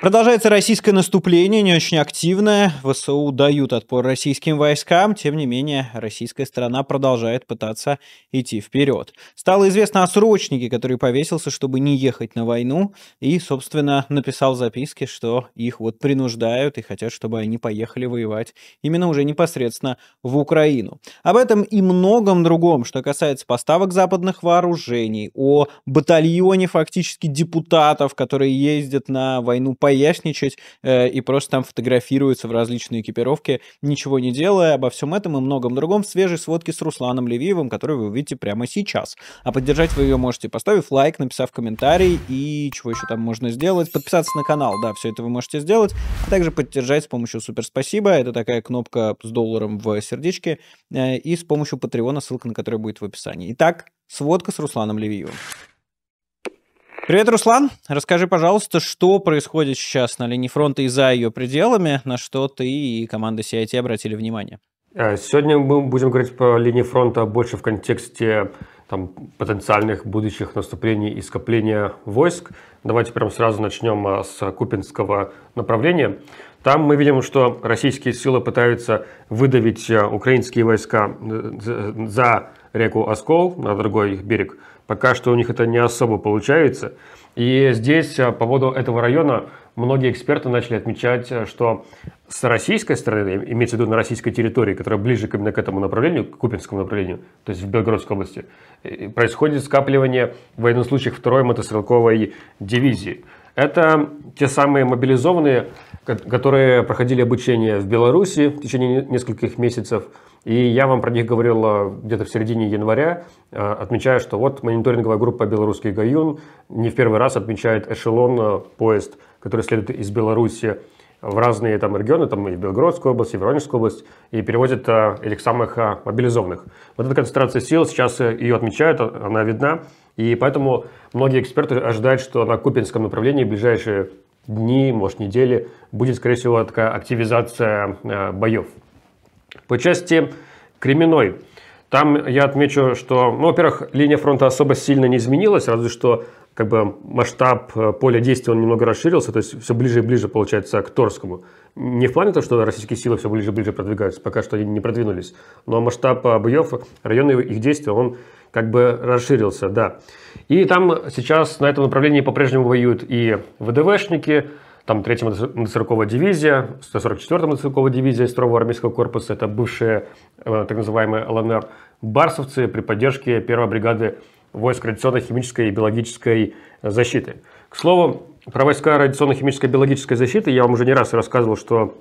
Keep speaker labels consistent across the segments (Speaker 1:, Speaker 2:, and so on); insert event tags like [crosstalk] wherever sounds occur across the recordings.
Speaker 1: Продолжается российское наступление, не очень активное. ВСУ дают отпор российским войскам. Тем не менее, российская сторона продолжает пытаться идти вперед. Стало известно о срочнике, который повесился, чтобы не ехать на войну. И, собственно, написал записки, что их вот принуждают и хотят, чтобы они поехали воевать именно уже непосредственно в Украину. Об этом и многом другом, что касается поставок западных вооружений, о батальоне фактически депутатов, которые ездят на войну по попоясничать э, и просто там фотографируются в различные экипировки, ничего не делая обо всем этом и многом другом в свежей сводке с Русланом Левиевым, который вы увидите прямо сейчас. А поддержать вы ее можете, поставив лайк, написав комментарий и чего еще там можно сделать, подписаться на канал, да, все это вы можете сделать, а также поддержать с помощью супер спасибо, это такая кнопка с долларом в сердечке, э, и с помощью Патреона, ссылка на который будет в описании. Итак, сводка с Русланом Левиевым. Привет, Руслан. Расскажи, пожалуйста, что происходит сейчас на линии фронта и за ее пределами, на что ты и команда CIT обратили внимание?
Speaker 2: Э, сегодня мы будем говорить по линии фронта больше в контексте там, потенциальных будущих наступлений и скопления войск. Давайте прям сразу начнем а, с Купинского направления. Там мы видим, что российские силы пытаются выдавить э, украинские войска э, за реку Оскол на другой берег – Пока что у них это не особо получается. И здесь а, по поводу этого района многие эксперты начали отмечать, а, что с российской стороны, имеется в виду на российской территории, которая ближе именно к этому направлению, к Купинскому направлению, то есть в Белгородской области, э, происходит скапливание в военнослужащих второй мотострелковой дивизии. Это те самые мобилизованные которые проходили обучение в Беларуси в течение нескольких месяцев. И я вам про них говорил а, где-то в середине января, а, отмечая, что вот мониторинговая группа «Белорусский Гаюн» не в первый раз отмечает эшелон, а, поезд, который следует из Беларуси в разные там регионы, там и Белгородскую область, и Воронежскую область, и переводят этих самых мобилизованных. Вот эта концентрация сил, сейчас э, ее отмечают, она видна, и поэтому многие эксперты ожидают, что на Купинском направлении в ближайшие дни, может, недели будет, скорее всего, такая активизация э, боев. По части Кременной. Там я отмечу, что, ну, во-первых, линия фронта особо сильно не изменилась, разве что как бы масштаб э, поля действия он немного расширился, то есть все ближе и ближе получается к Торскому. Не в плане того, что российские силы все ближе и ближе продвигаются, пока что они не продвинулись, но масштаб боев, районы их действия, он как бы расширился, да. И там сейчас на этом направлении по-прежнему воюют и ВДВшники, там 3-я мотоцирковая дивизия, 144-я мотоцирковая дивизия из 2 армейского корпуса, это бывшие э, так называемые ЛНР, барсовцы при поддержке 1 бригады войск радиационно-химической и биологической защиты. К слову, про войска радиационно-химической и биологической защиты я вам уже не раз рассказывал, что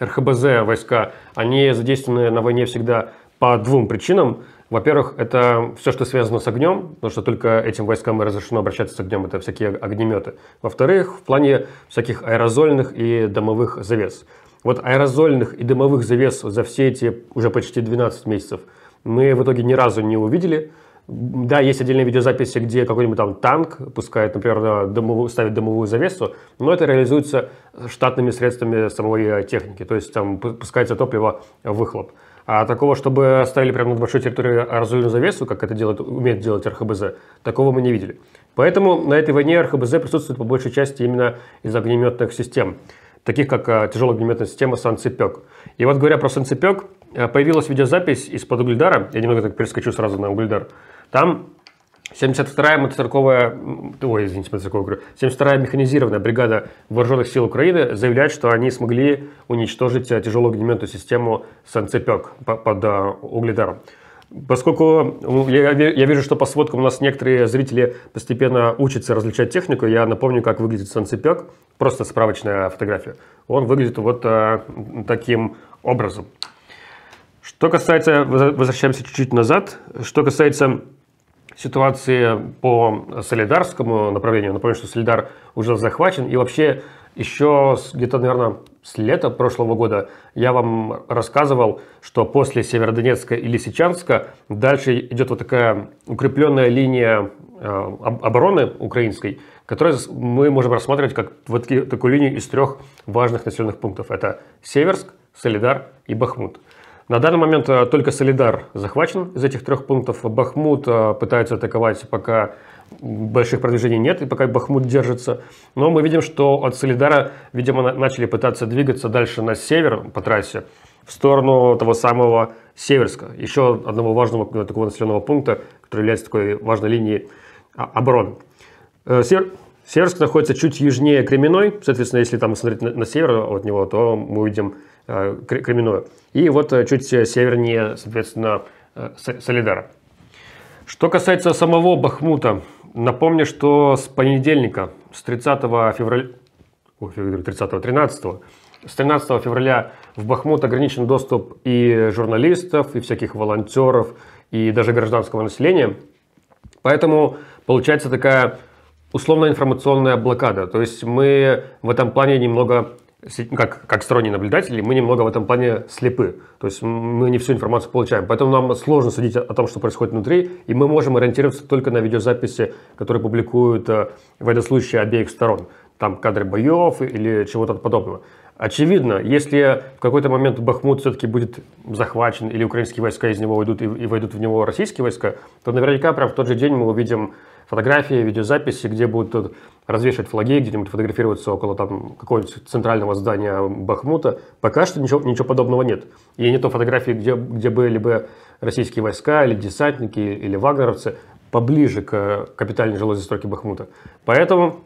Speaker 2: РХБЗ войска, они задействованы на войне всегда по двум причинам. Во-первых, это все, что связано с огнем, потому что только этим войскам и разрешено обращаться с огнем, это всякие огнеметы. Во-вторых, в плане всяких аэрозольных и дымовых завес. Вот аэрозольных и дымовых завес за все эти уже почти 12 месяцев мы в итоге ни разу не увидели, да, есть отдельные видеозаписи, где какой-нибудь там танк пускает, например, дымовую, ставит дымовую завесу, но это реализуется штатными средствами самой э, техники, то есть там пускается топливо в выхлоп. А такого, чтобы ставили прямо на большой территории разульную завесу, как это делает, умеет делать РХБЗ, такого мы не видели. Поэтому на этой войне РХБЗ присутствует по большей части именно из огнеметных систем, таких как э, тяжелая огнеметная система «Сан-Цепек». И вот говоря про Санцепек, э, появилась видеозапись из-под Угледара. Я немного так перескочу сразу на Угледар. Там 72-я мотоцирковая, ой, извините, мотоцирковая, 72-я механизированная бригада вооруженных сил Украины заявляет, что они смогли уничтожить э, тяжелую огнеметную систему Санцепек под э, Угледаром. Поскольку ну, я, вижу, что по сводкам у нас некоторые зрители постепенно учатся различать технику, я напомню, как выглядит санцепек, просто справочная фотография. Он выглядит вот э, таким образом. Что касается, возвращаемся чуть-чуть назад, что касается ситуации по солидарскому направлению, напомню, что Солидар уже захвачен, и вообще еще где-то, наверное, с лета прошлого года я вам рассказывал, что после Северодонецка и Лисичанска дальше идет вот такая укрепленная линия э, обороны украинской, которую мы можем рассматривать как вот такую линию из трех важных населенных пунктов. Это Северск, Солидар и Бахмут. На данный момент э, только Солидар захвачен из этих трех пунктов. Бахмут э, пытаются атаковать пока больших продвижений нет, и пока Бахмут держится. Но мы видим, что от Солидара, видимо, начали пытаться двигаться дальше на север по трассе, в сторону того самого Северска, еще одного важного э, такого населенного пункта, который является такой важной линией а, обороны. Э, север... Северск находится чуть южнее Кременной, соответственно, если там смотреть на, север от него, то мы увидим э, Кременную. И вот э, чуть севернее, соответственно, Солидара. Что касается самого Бахмута, Напомню, что с понедельника, с 30 февраля, 30 13 с 13 февраля в Бахмут ограничен доступ и журналистов, и всяких волонтеров, и даже гражданского населения. Поэтому получается такая условно-информационная блокада. То есть мы в этом плане немного как, как сторонние наблюдатели, мы немного в этом плане слепы. То есть мы не всю информацию получаем. Поэтому нам сложно судить о, том, что происходит внутри, и мы можем ориентироваться только на видеозаписи, которые публикуют э, в этом случае обеих сторон. Там кадры боев или чего-то подобного. Очевидно, если в какой-то момент Бахмут все-таки будет захвачен или украинские войска из него уйдут и, войдут в него российские войска, то наверняка прям в тот же день мы увидим фотографии, видеозаписи, где будут развешивать флаги, где-нибудь фотографироваться около там какого-нибудь центрального здания Бахмута. Пока что ничего, ничего подобного нет. И нету фотографий, где, где были бы российские войска или десантники или вагнеровцы поближе к э, капитальной жилой застройке Бахмута. Поэтому,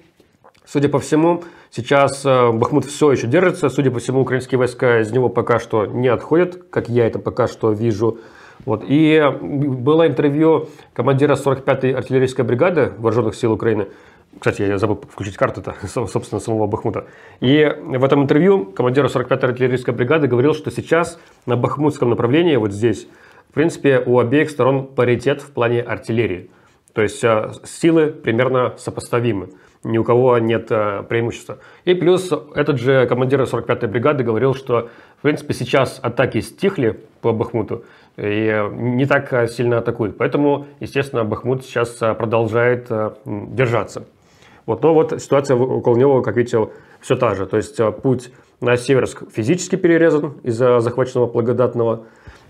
Speaker 2: судя по всему, сейчас э, Бахмут все еще держится. Судя по всему, украинские войска из него пока что не отходят, как я это пока что вижу вот. И было интервью командира 45-й артиллерийской бригады вооруженных сил Украины. Кстати, я забыл включить карту-то, [laughs] собственно, самого Бахмута. И в этом интервью командир 45-й артиллерийской бригады говорил, что сейчас на бахмутском направлении, вот здесь, в принципе, у обеих сторон паритет в плане артиллерии. То есть э, силы примерно сопоставимы. Ни у кого нет э, преимущества. И плюс этот же командир 45-й бригады говорил, что в принципе сейчас атаки стихли по Бахмуту и э, не так э, сильно атакует. Поэтому, естественно, Бахмут сейчас э, продолжает держаться. Вот, но вот ситуация около него, как видите, все та же. То есть путь на Северск физически перерезан из-за захваченного благодатного,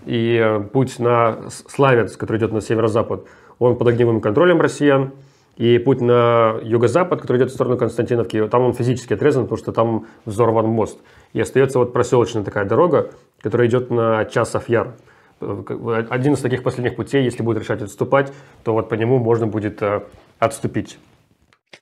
Speaker 2: и путь на Славянск, который идет на северо-запад, он под огневым контролем россиян, и путь на юго-запад, который идет в сторону Константиновки, там он физически отрезан, потому что там взорван мост. И остается вот проселочная такая дорога, которая идет на Часов-Яр один из таких последних путей, если будет решать отступать, то вот по нему можно будет э, отступить.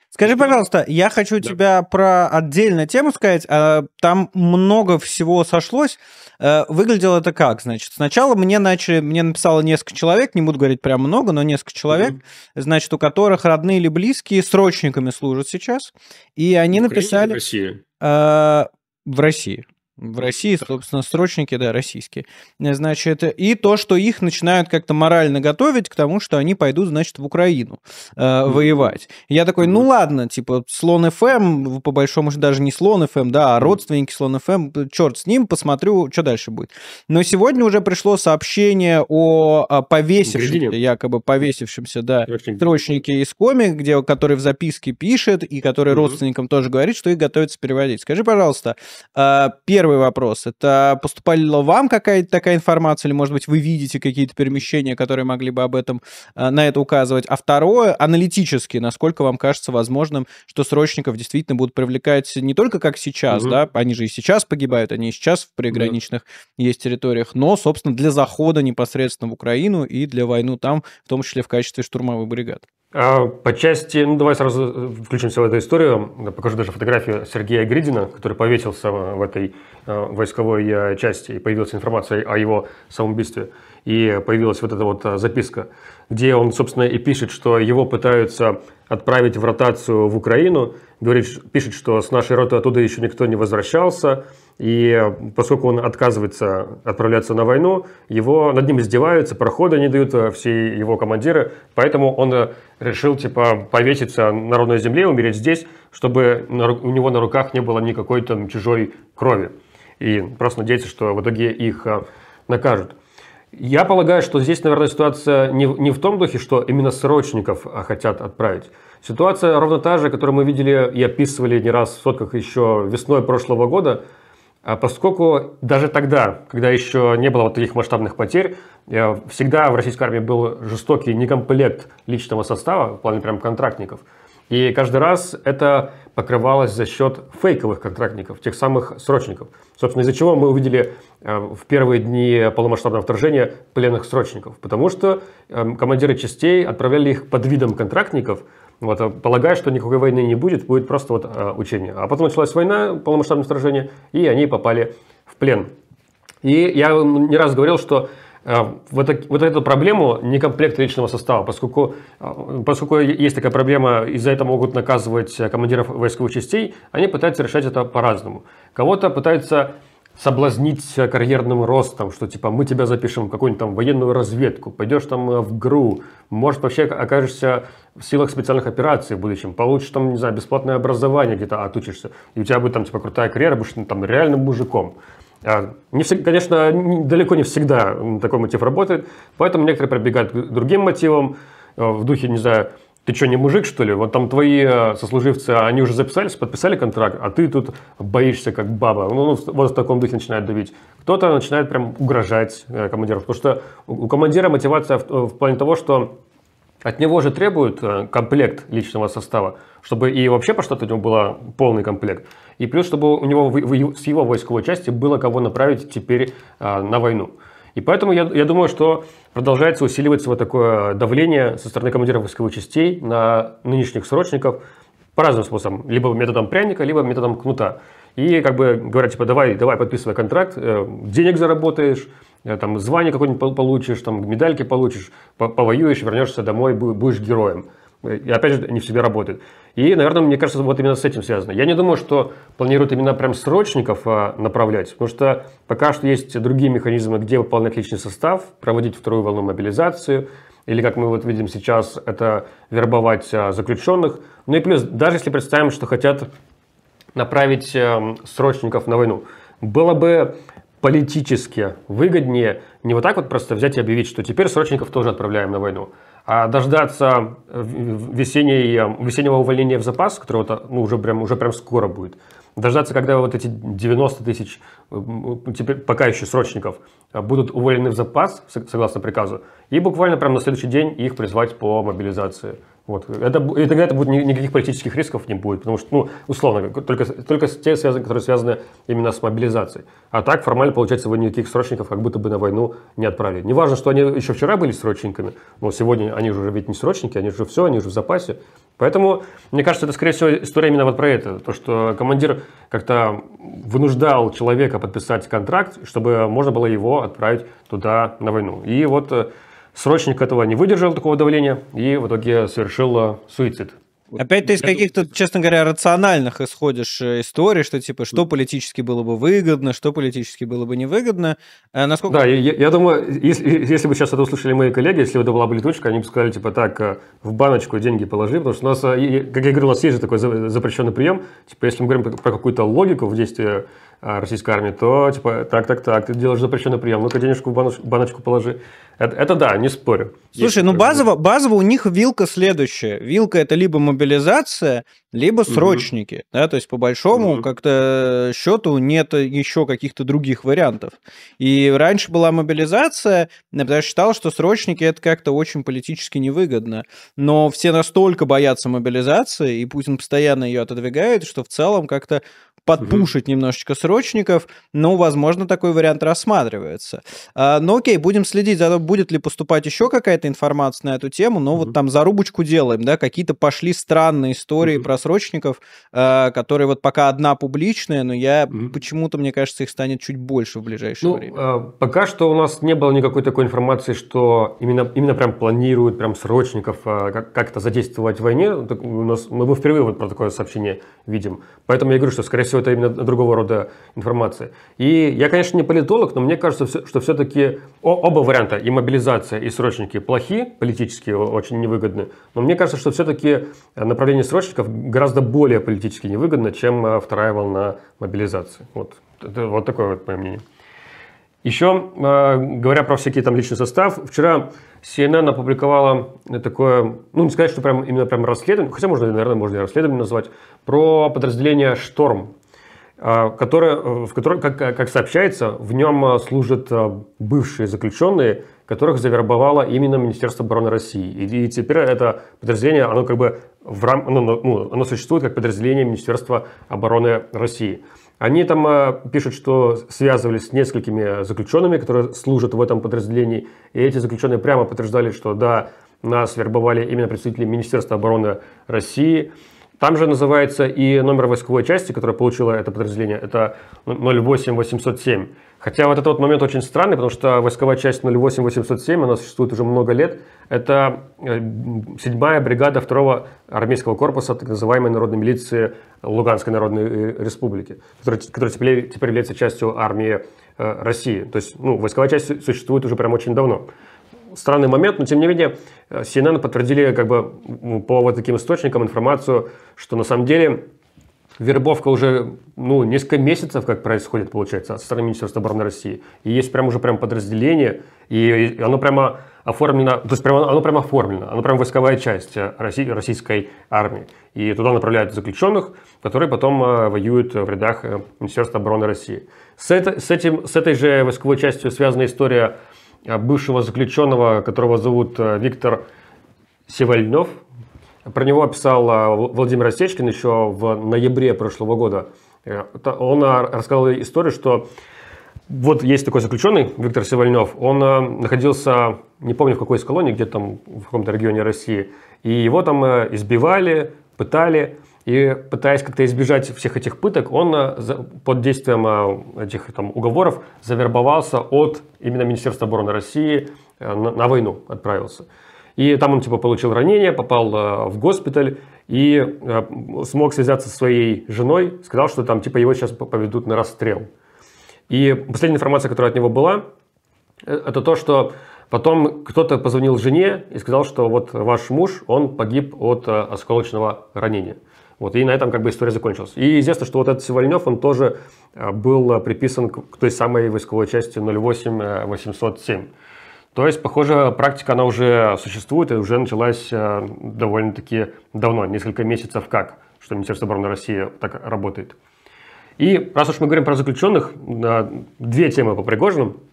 Speaker 1: Скажи, пожалуйста, я хочу да. тебя про отдельную тему сказать. Э, там много всего сошлось. Э, выглядело это как? Значит, сначала мне начали, мне написало несколько человек, не буду говорить прям много, но несколько человек, mm-hmm. значит, у которых родные или близкие срочниками служат сейчас, и они Украине написали в России. Э, в России. В России, собственно, срочники, да, российские. Значит, и то, что их начинают как-то морально готовить к тому, что они пойдут, значит, в Украину э, воевать. Я такой, ну ладно, типа, слон ФМ, эм, по большому счету, даже не слон ФМ, эм, да, а родственники слон ФМ, эм, черт с ним, посмотрю, что дальше будет. Но сегодня уже пришло сообщение о, повесившемся, якобы повесившемся, да, срочнике из коми, где, который в записке пишет, и который родственникам тоже говорит, что их готовится переводить. Скажи, пожалуйста, э, первый первый вопрос. Это поступала вам какая-то такая информация, или, может быть, вы видите какие-то перемещения, которые могли бы об этом, э, на это указывать? А второе, аналитически, насколько вам кажется возможным, что срочников действительно будут привлекать не только как сейчас, угу. да, они же и сейчас погибают, они и сейчас в приграничных да. есть территориях, но, собственно, для захода непосредственно в Украину и для войны там, в том числе в качестве штурмовой бригад.
Speaker 2: А, по части, ну давай сразу э, включимся в эту историю. Покажу даже фотографию Сергея Гридина, который повесился в этой э, войсковой э, части, и появилась информация о его самоубийстве. И появилась вот эта вот записка, где он, собственно, и пишет, что его пытаются отправить в ротацию в Украину. Говорит, пишет, что с нашей роты оттуда еще никто не возвращался, и поскольку он отказывается отправляться на войну, его, над ним издеваются, прохода не дают э, все его командиры. Поэтому он э, решил типа повеситься на родной земле, умереть здесь, чтобы у него на руках не было никакой там чужой крови. И просто надеяться, что в итоге их э, накажут. Я полагаю, что здесь, наверное, ситуация не, не в том духе, что именно срочников хотят отправить. Ситуация ровно та же, которую мы видели и описывали не раз в сотках еще весной прошлого года – а поскольку даже тогда, когда еще не было вот таких масштабных потерь, э, всегда в российской армии был жестокий некомплект личного состава, в плане прям контрактников. И каждый раз это покрывалось за счет фейковых контрактников, тех самых срочников. Собственно, из-за чего мы увидели э, в первые дни полномасштабного вторжения пленных срочников. Потому что эм, командиры частей отправляли их под видом контрактников – вот, а полагая, что никакой войны не будет, будет просто вот, э, учение. А потом началась война, полномасштабное сражение, и они попали в плен. И я не раз говорил, что а, вот, вот эту проблему некомплект личного состава, поскольку, поскольку есть такая проблема, из-за этого могут наказывать э, командиров войсковых частей, они пытаются решать это по-разному. Кого-то пытаются соблазнить карьерным ростом, что типа мы тебя запишем в какую-нибудь там военную разведку, пойдешь там э, в ГРУ, может вообще окажешься в силах специальных операций в будущем, получишь там, не знаю, бесплатное образование где-то отучишься, и у тебя будет там типа крутая карьера, будешь ну, там реальным мужиком. А, не всегда, конечно, далеко не всегда такой мотив работает, поэтому некоторые прибегают к другим мотивам, э, в духе, не знаю, ты что, не мужик, что ли? Вот там твои э, сослуживцы, они уже записались, подписали контракт, а ты тут боишься, как баба. Ну, ну вот в таком духе начинает давить. Кто-то начинает прям угрожать э, командиру. Потому что у командира мотивация в, в плане того, что от него же требуют э, комплект личного состава, чтобы и вообще по штату у него был полный комплект. И плюс, чтобы у него с его войсковой части было кого направить теперь на войну. И поэтому я, я думаю, что продолжается усиливаться вот такое давление со стороны командиров войсковых частей на нынешних срочников по разным способам. Либо методом пряника, либо методом кнута. И как бы говорят, типа, давай, давай, подписывай контракт, э, денег заработаешь, э, там, звание какое-нибудь получишь, там, медальки получишь, повоюешь, вернешься домой, будешь героем. И опять же, не всегда работает. И, наверное, мне кажется, вот именно с этим связано. Я не думаю, что планируют именно прям срочников а, направлять, потому что пока что есть другие механизмы, где выполнять личный состав, проводить вторую волну мобилизацию, или, как мы вот видим сейчас, это вербовать а, заключенных. Ну и плюс, даже если представим, что хотят направить а, срочников на войну, было бы политически выгоднее не вот так вот просто взять и объявить, что теперь срочников тоже отправляем на войну, а дождаться э, весенней, э, весеннего увольнения в запас, которое ну, уже, прям, уже прям скоро будет, дождаться, когда вот эти 90 тысяч э, теперь пока еще срочников будут уволены в запас, согласно приказу, и буквально прямо на следующий день их призвать по мобилизации. Вот. Это, и тогда это будет, никаких политических рисков не будет, потому что, ну, условно, только, только те, связаны, которые связаны именно с мобилизацией. А так формально, получается, вы никаких срочников как будто бы на войну не отправили. Не важно, что они еще вчера были срочниками, но сегодня они уже ведь не срочники, они уже все, они уже в запасе. Поэтому, мне кажется, это, скорее всего, история именно вот про это. То, что командир как-то вынуждал человека подписать контракт, чтобы можно было его отправить туда на войну. И вот э, Срочник этого не выдержал
Speaker 1: такого давления и в итоге совершил э, суицид. Опять ты из каких-то, честно говоря, рациональных исходишь э, историй, что типа, что политически было бы выгодно, что политически было бы невыгодно. А насколько... Да, я, я думаю, если, если бы сейчас это услышали мои коллеги, если бы это была бы летучка,
Speaker 2: они бы сказали, типа, так, в баночку деньги положи, потому что у нас, как я говорил, у нас есть же такой запрещенный прием, типа, если мы говорим про какую-то логику в действии российской армии, то, типа, так, так, так, ты делаешь запрещенный прием, ну-ка денежку в баночку положи. Это, это да, не спорю. Слушай, Есть ну
Speaker 1: базово, базово у них вилка следующая. Вилка это либо мобилизация, либо срочники, угу. да, то есть по большому угу. как-то счету нет еще каких-то других вариантов. И раньше была мобилизация, я считал, что срочники это как-то очень политически невыгодно, но все настолько боятся мобилизации, и Путин постоянно ее отодвигает, что в целом как-то подпушить угу. немножечко срочников, ну, возможно, такой вариант рассматривается. А, но окей, будем следить за то будет ли поступать еще какая-то информация на эту тему, но угу. вот там зарубочку делаем, да, какие-то пошли странные истории угу. про рассрочников, э, которые вот пока одна публичная, но я mm-hmm. почему-то, мне кажется, их станет чуть больше в ближайшее ну, время. Э, пока что у нас не было никакой такой информации, что именно, именно прям планируют
Speaker 2: прям срочников э, как- как-то задействовать в войне. Ну, так у нас, мы, мы впервые вот про такое сообщение видим. Поэтому я говорю, что, скорее всего, это именно другого рода информация. И я, конечно, не политолог, но мне кажется, что все-таки оба варианта, и мобилизация, и срочники плохи, политически очень невыгодны. Но мне кажется, что все-таки э, направление срочников гораздо более политически невыгодно, чем э, вторая волна мобилизации. Вот, это, вот такое вот мое мнение. Еще, э, говоря про всякие там личный состав, вчера CNN опубликовала такое, ну не сказать, что прям именно прям расследование, хотя можно, наверное, можно и расследование назвать, про подразделение «Шторм», э, которое, в котором, как, как сообщается, в нем служат бывшие заключенные которых завербовало именно Министерство обороны России. И, и теперь это подразделение, оно как бы в рам... Ну, ну, ну, оно существует как подразделение Министерства обороны России. Они там э, пишут, что связывались с несколькими заключенными, которые служат в этом подразделении. И эти заключенные прямо подтверждали, что да, нас вербовали именно представители Министерства обороны России. Там же называется и номер войсковой части, которая получила это подразделение, это 08807. Хотя вот этот вот момент очень странный, потому что войсковая часть 08807, она существует уже много лет, это э, седьмая бригада второго армейского корпуса так называемой народной милиции Луганской Народной э, Республики, которая, которая теперь, теперь является частью армии э, России. То есть ну, войсковая часть существует уже прям очень давно странный момент, но тем не менее э, CNN подтвердили как бы по вот таким источникам информацию, что на самом деле вербовка уже ну, несколько месяцев как происходит, получается, от стороны Министерства обороны России. И есть прям уже прям подразделение, и оно прямо оформлено, то есть прямо, оно прямо оформлено, оно прямо войсковая часть э, России, российской армии. И туда направляют заключенных, которые потом э, воюют в рядах Министерства обороны России. С, это, с, этим, с этой же войсковой частью связана история Э, бывшего заключенного, которого зовут э, Виктор Севальнев. Про него писал э, Владимир Осечкин еще в ноябре прошлого года. Он рассказал историю, что вот есть такой заключенный, Виктор Севальнев, он находился, не помню в какой из колоний, где там в каком-то регионе России, и его там избивали, пытали, и пытаясь как-то избежать всех этих пыток, он э, под действием э, этих там, уговоров завербовался от именно Министерства обороны России э, на, на войну отправился. И там он типа получил ранение, попал в госпиталь и смог связаться со своей женой, сказал, что там типа его сейчас поведут на расстрел. И последняя информация, которая от него была, это то, что потом кто-то позвонил жене и сказал, что вот ваш муж, он погиб от осколочного ранения. Вот, и на этом как бы история закончилась. И известно, что вот этот Севальнев, он тоже э, был э, приписан к той самой войсковой части 08807. Э, То есть, похоже, практика, она уже существует и уже началась довольно-таки давно, несколько месяцев как, что Министерство обороны России так работает. И раз уж мы говорим про заключенных, две темы по Пригожину –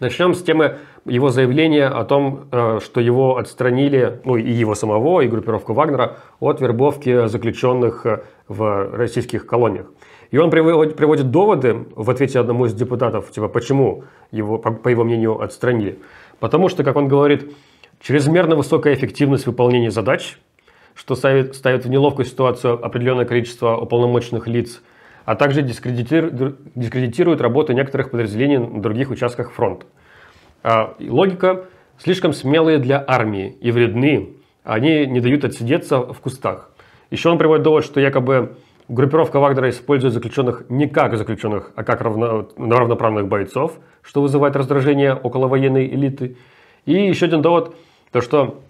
Speaker 2: Начнем с темы его заявления о том, э, что его отстранили, ну и его самого, и группировку Вагнера от вербовки заключенных э, в российских колониях. И он приводит, приводит доводы в ответе одному из депутатов, типа, почему его, по его мнению, отстранили. Потому что, как он говорит, чрезмерно высокая эффективность выполнения задач, что ставит, ставит в неловкую ситуацию определенное количество уполномоченных лиц а также дискредитирует, дискредитирует работу некоторых подразделений на других участках фронта. А, логика слишком смелые для армии и вредны, они не дают отсидеться в кустах. Еще он приводит довод, что якобы группировка Вагнера использует заключенных не как заключенных, а как равно, равноправных бойцов, что вызывает раздражение около военной элиты. И еще один довод, то что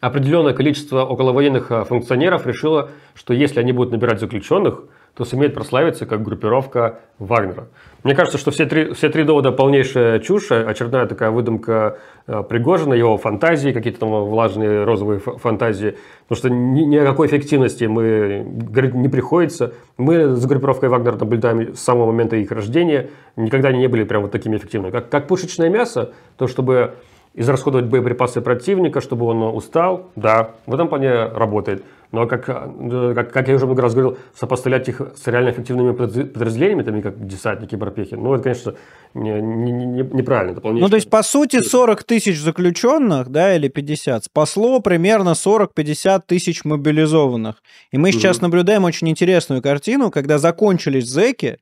Speaker 2: определенное количество околовоенных а, функционеров решило, что если они будут набирать заключенных, кто сумеет прославиться как группировка Вагнера. Мне кажется, что все три, все три довода полнейшая чушь, а очередная такая выдумка э, Пригожина, его фантазии, какие-то там влажные розовые фантазии, потому что ни, ни о какой эффективности мы говорить не приходится. Мы с группировкой Вагнера наблюдаем с самого момента их рождения, никогда они не были прям вот такими эффективными. Как, как пушечное мясо, то чтобы израсходовать боеприпасы противника, чтобы он устал, да, в этом плане работает. Но, ну, а как, э, как, как я уже много раз говорил, сопоставлять их с реально эффективными подразделениями, такими как десантники, барпехи, ну, это, конечно, не, не, не, неправильно. Это ну, то есть, по сути, 40
Speaker 1: тысяч заключенных, да, или 50, спасло примерно 40-50 тысяч мобилизованных. И мы сейчас угу. наблюдаем очень интересную картину, когда закончились зэки,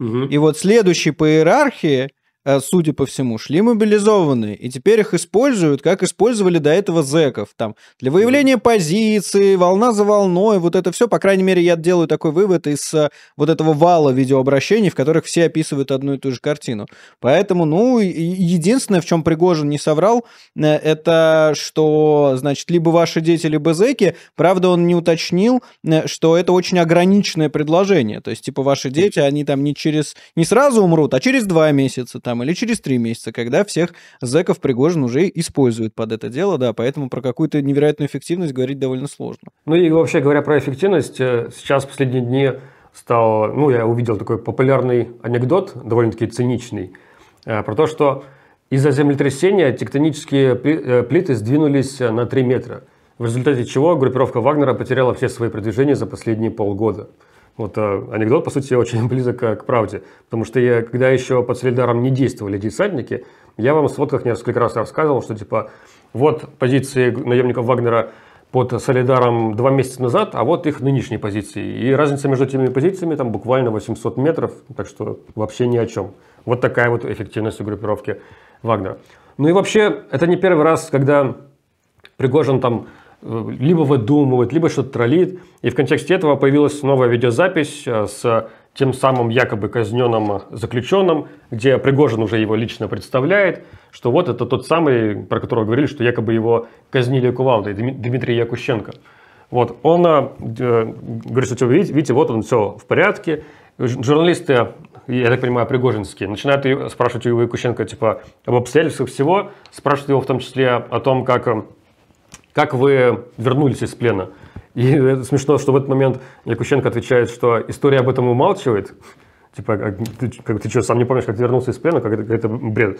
Speaker 1: угу. и вот следующий по иерархии Э, судя по всему, шли мобилизованные, и теперь их используют, как использовали до этого зэков, там, для выявления позиции, волна за волной, вот это все, по крайней мере, я делаю такой вывод из э, вот этого вала видеообращений, в которых все описывают одну и ту же картину. Поэтому, ну, единственное, в чем Пригожин не соврал, э, это что, значит, либо ваши дети, либо зэки, правда, он не уточнил, что это очень ограниченное предложение, то есть, типа, ваши дети, они там не через, не сразу умрут, а через два месяца, там, там, или через три месяца, когда всех зэков Пригожин уже использует под это дело, да, поэтому про какую-то невероятную эффективность говорить довольно сложно. Ну и вообще говоря про эффективность, э, сейчас в последние
Speaker 2: дни стал, ну я увидел такой популярный анекдот, довольно-таки циничный, э, про то, что из-за землетрясения тектонические э, плиты сдвинулись на 3 метра, в результате чего группировка Вагнера потеряла все свои продвижения за последние полгода – вот а, анекдот, по сути, [laughs] очень близок э, к правде. Потому что я, когда еще под Солидаром не действовали десантники, я вам в сводках несколько раз рассказывал, что типа вот позиции наемников Вагнера под Солидаром два месяца назад, а вот их нынешние позиции. И разница между этими позициями там буквально 800 метров, так что вообще ни о чем. Вот такая вот эффективность группировки Вагнера. Ну и вообще, это не первый раз, когда Пригожин там Э, либо выдумывает, либо что-то троллит. И в контексте этого появилась новая видеозапись э, с тем самым якобы казненным заключенным, где Пригожин уже его лично представляет, что вот это тот самый, про которого говорили, что якобы его казнили кувалдой, Дмитрий Якущенко. Вот, он э, говорит, что видите, видите, вот он, все в порядке. Журналисты, я так понимаю, пригожинские, начинают спрашивать у Якущенко типа об обстоятельствах всего, спрашивают его в том числе о том, как э, как вы вернулись из плена? И это смешно, что в этот момент Якущенко отвечает, что история об этом умалчивает. Типа, а ты, как, ты что, сам не помнишь, как ты вернулся из плена? Как это, как это бред.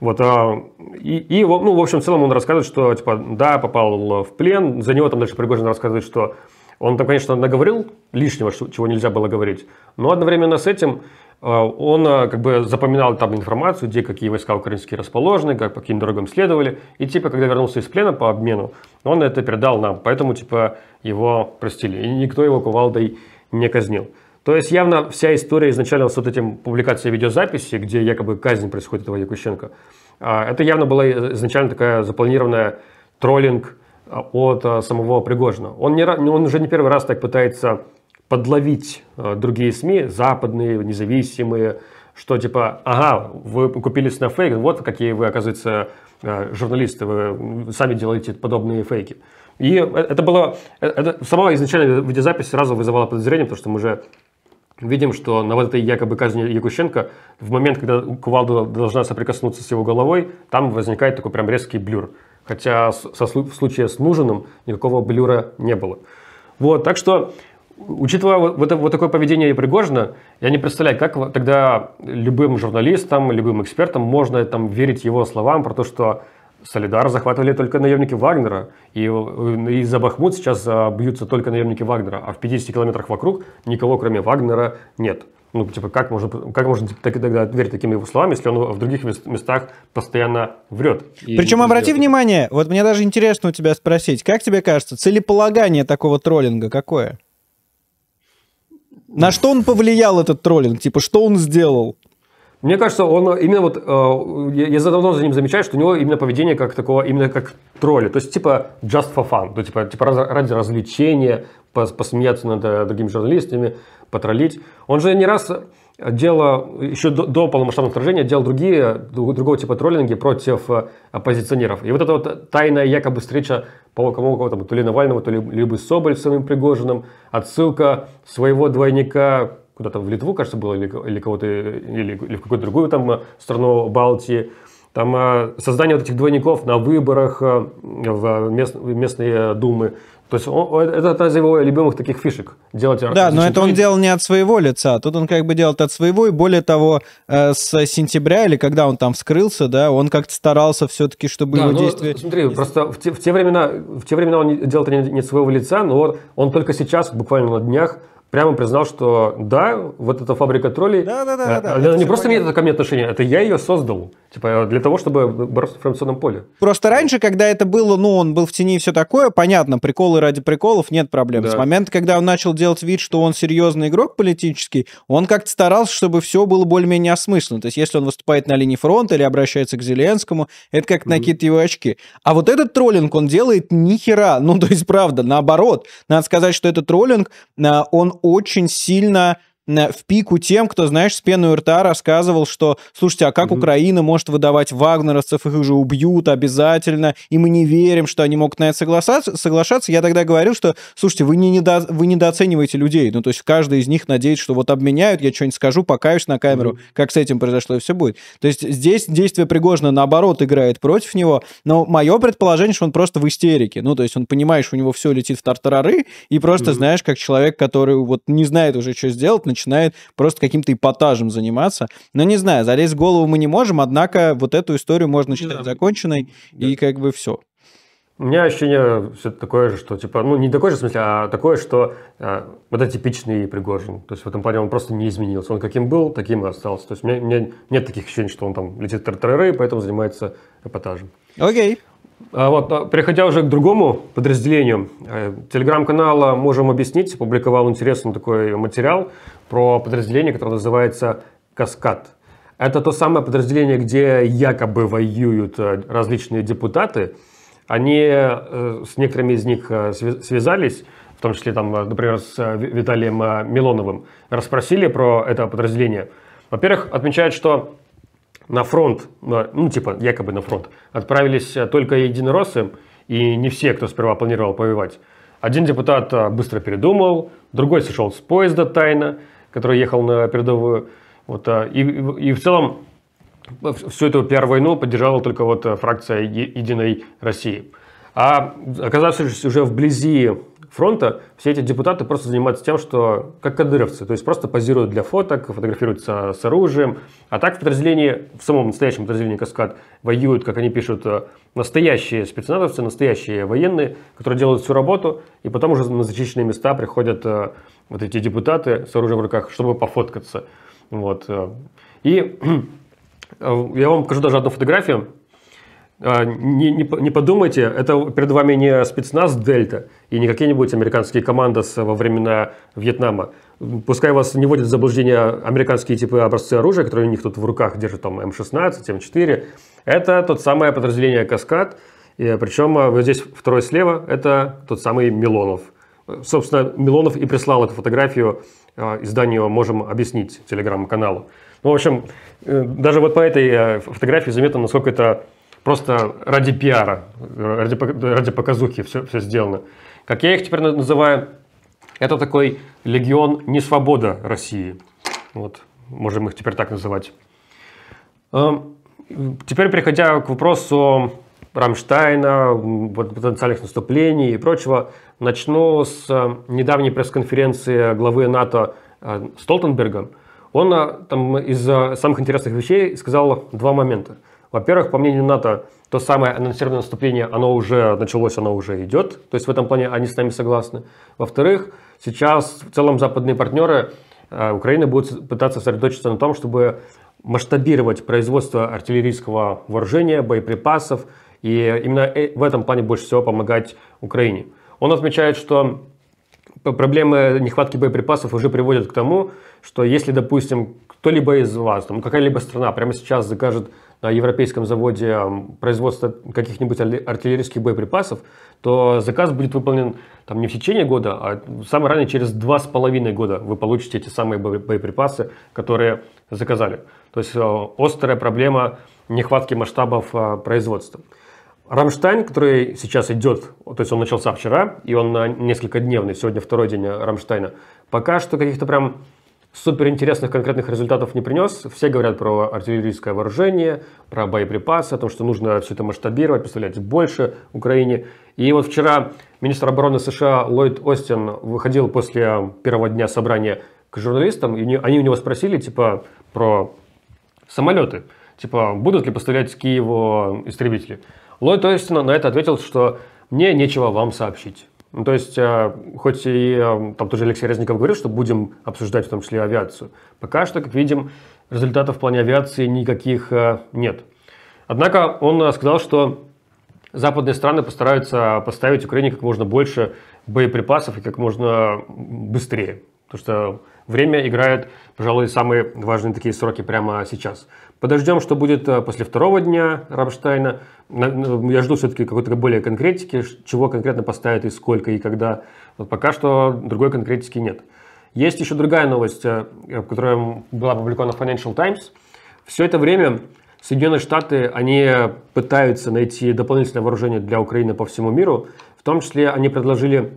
Speaker 2: Вот, а, и, и, ну, в общем, в целом он рассказывает, что, типа, да, попал в плен. За него там дальше Пригожин рассказывает, что он там, конечно, наговорил лишнего, чего нельзя было говорить. Но одновременно с этим а, он а, как бы запоминал там информацию, где какие войска украинские расположены, как по каким дорогам следовали. И типа, когда вернулся из плена по обмену, он это передал нам. Поэтому типа его простили. И никто его кувалдой не казнил. То есть явно вся история изначально с вот этим публикацией видеозаписи, где якобы казнь происходит этого Якущенко, а, это явно была изначально такая запланированная троллинг от самого Пригожина. Он, не, он уже не первый раз так пытается подловить э, другие СМИ, западные, независимые, что типа, ага, вы купились на фейк, вот какие вы, оказывается, э, журналисты, вы сами делаете подобные фейки. И э, это было, это, сама изначально видеозапись сразу вызывала подозрение, потому что мы уже видим, что на вот этой якобы казни Якущенко, в момент, когда кувалда должна соприкоснуться с его головой, там возникает такой прям резкий блюр. Хотя со, в случае с Нужиным никакого блюра не было. Вот, так что Учитывая вот, вот такое поведение Пригожина, я не представляю, как тогда любым журналистам, любым экспертам можно там верить его словам про то, что Солидар захватывали только наемники Вагнера, и, э, и за Бахмут сейчас э, бьются только наемники Вагнера, а в 50 километрах вокруг никого, кроме Вагнера, нет. Ну, типа, как можно, как можно тогда верить такими его словам, если он в других местах постоянно врет? Причем обрати врет.
Speaker 1: внимание, вот мне даже интересно у тебя спросить, как тебе кажется, целеполагание такого троллинга какое? На что он повлиял, этот троллинг? Типа, что он сделал? Мне кажется, он именно вот,
Speaker 2: э, я, я давно за ним замечаю, что у него именно поведение как такого, именно как тролля. То есть, типа, just for fun. То, типа, типа ради развлечения, пос, посмеяться над э, другими журналистами, потроллить. Он же не раз дело еще до, до полномасштабного вторжения делал другие, другого типа троллинги против э, оппозиционеров. И вот эта вот тайная якобы встреча по кому там, то ли Навального, то ли либо Соболь с самим Пригожиным, отсылка своего двойника куда-то в Литву, кажется, было, или, или кого-то, или, или в какую-то другую там э, страну Балтии. Там э, создание вот этих двойников на выборах в, мест, в местные думы. То есть он, это одна из его любимых таких фишек. Делать да, но это он
Speaker 1: делал не от своего лица. Тут он как бы делал от своего, и более того, э, с сентября или когда он там вскрылся, да, он как-то старался все-таки, чтобы да, его ну, действия...
Speaker 2: Смотри, Если... просто в те, в, те времена, в те времена он делал это не от своего лица, но вот он только сейчас, буквально на днях, прямо признал, что да, вот эта фабрика троллей, да, да, да, э, да, она не просто имеет ко мне отношение, это я ее создал, типа для того, чтобы бороться в информационном поле.
Speaker 1: Просто раньше, когда это было, ну, он был в тени и все такое, понятно, приколы ради приколов, нет проблем. Да. С момента, когда он начал делать вид, что он серьезный игрок политический, он как-то старался, чтобы все было более-менее осмысленно. То есть, если он выступает на линии фронта или обращается к Зеленскому, это как mm-hmm. накид его очки. А вот этот троллинг он делает ни хера, ну, то есть, правда, наоборот. Надо сказать, что этот троллинг, э, он очень сильно Э, в пику тем, кто, знаешь, с пеной у рта рассказывал, что, слушайте, а как mm-hmm. Украина может выдавать вагнеровцев, их уже убьют обязательно, и мы не верим, что они могут на это соглашаться. соглашаться. Я тогда говорил, что, слушайте, вы, не недо... вы недооцениваете людей, ну, то есть каждый из них надеется, что вот обменяют, я что-нибудь скажу, покаюсь на камеру, mm-hmm. как с этим произошло, и все будет. То есть здесь действие Пригожина, наоборот, играет против него, но мое предположение, что он просто в истерике, ну, то есть он, понимает что у него все летит в тартарары, и просто, mm-hmm. знаешь, как человек, который вот не знает уже, что сделать, начинает просто каким-то эпатажем заниматься. Но не знаю, залезть в голову мы не можем, однако вот эту историю можно считать да. законченной, да. и как бы все. У меня
Speaker 2: ощущение все такое же, что типа, ну не такое же в смысле, а такое, что а, вот это типичный Пригожин. То есть в этом плане он просто не изменился. Он каким был, таким и остался. То есть у меня, у меня нет таких ощущений, что он там летит тартарары, поэтому занимается эпатажем. Окей. Okay. А Вот, а, переходя уже к другому подразделению, э, телеграм-канала «Можем объяснить» публиковал интересный такой материал про подразделение, которое называется «Каскад». Это то самое подразделение, где якобы воюют э, различные депутаты. Они э, с некоторыми из них связались, в том числе, там, например, с Виталием Милоновым, расспросили про это подразделение. Во-первых, отмечают, что на фронт, ну типа якобы на фронт, отправились э, только единороссы, и не все, кто сперва планировал повоевать. Один депутат э, быстро передумал, другой сошел с поезда тайно, который ехал на передовую. Вот, э, и, и в целом всю эту пиар-войну поддержала только вот фракция «Единой России». А оказавшись уже вблизи фронта, все эти депутаты просто занимаются тем, что как кадыровцы, то есть просто позируют для фоток, фотографируются с оружием, а так в подразделении, в самом настоящем подразделении «Каскад» воюют, как они пишут, э, настоящие спецназовцы, настоящие военные, которые делают всю работу, и потом уже на зачищенные места приходят э, вот эти депутаты с оружием в руках, чтобы пофоткаться. Вот. Э. И [clears throat] я вам покажу даже одну фотографию, а, не, не, не подумайте, это перед вами не спецназ Дельта и не какие-нибудь американские команды во времена Вьетнама. Пускай вас не вводят в заблуждение американские типы образцы оружия, которые у них тут в руках держат, там М16, эм М4. Эм это тот самое подразделение «Каскад», и, э, причем э, вот здесь второй слева – это тот самый Милонов. Собственно, Милонов и прислал эту фотографию э, изданию «Можем объяснить» телеграм-каналу. Ну, в общем, даже вот по этой фотографии заметно, насколько это Просто ради пиара, ради, ради показухи все, все сделано. Как я их теперь называю, это такой легион несвобода России. Вот, можем их теперь так называть. Эм, теперь переходя к вопросу Рамштайна, потенциальных наступлений и прочего, начну с э, недавней пресс-конференции главы НАТО э, Столтенберга. Он э, там из самых интересных вещей сказал два момента. Во-первых, по мнению НАТО, то самое анонсированное наступление, оно уже началось, оно уже идет. То есть в этом плане они с нами согласны. Во-вторых, сейчас в целом западные партнеры э, Украины будут пытаться сосредоточиться на том, чтобы масштабировать производство артиллерийского вооружения, боеприпасов. И именно э, в этом плане больше всего помогать Украине. Он отмечает, что проблемы нехватки боеприпасов уже приводят к тому, что если, допустим, кто-либо из вас, там, какая-либо страна прямо сейчас закажет на европейском заводе производства каких-нибудь артиллерийских боеприпасов, то заказ будет выполнен там, не в течение года, а самое раннее через 2,5 года вы получите эти самые боеприпасы, которые заказали. То есть э, острая проблема нехватки масштабов э, производства. Рамштайн, который сейчас идет, то есть он начался вчера, и он на несколько дневный, сегодня второй день э, Рамштайна, пока что каких-то прям суперинтересных конкретных результатов не принес. Все говорят про артиллерийское вооружение, про боеприпасы, о том, что нужно все это масштабировать, поставлять больше Украине. И вот вчера министр обороны США Ллойд Остин выходил после первого дня собрания к журналистам, и они у него спросили, типа, про самолеты. Типа, будут ли поставлять Киеву истребители? Ллойд Остин на это ответил, что мне нечего вам сообщить. Ну, то есть, э, хоть и э, там тоже Алексей Резников говорил, что будем обсуждать в том числе авиацию, пока что, как видим, результатов в плане авиации никаких э, нет. Однако он сказал, что западные страны постараются поставить Украине как можно больше боеприпасов и как можно быстрее. Потому что время играет, пожалуй, самые важные такие сроки прямо сейчас. Подождем, что будет э, после второго дня Рамштайна. Я жду все-таки какой-то более конкретики, чего конкретно поставят и сколько, и когда. Вот пока что другой конкретики нет. Есть еще другая новость, э, э, которая была опубликована в Financial Times. Все это время Соединенные Штаты, они пытаются найти дополнительное вооружение для Украины по всему миру. В том числе они предложили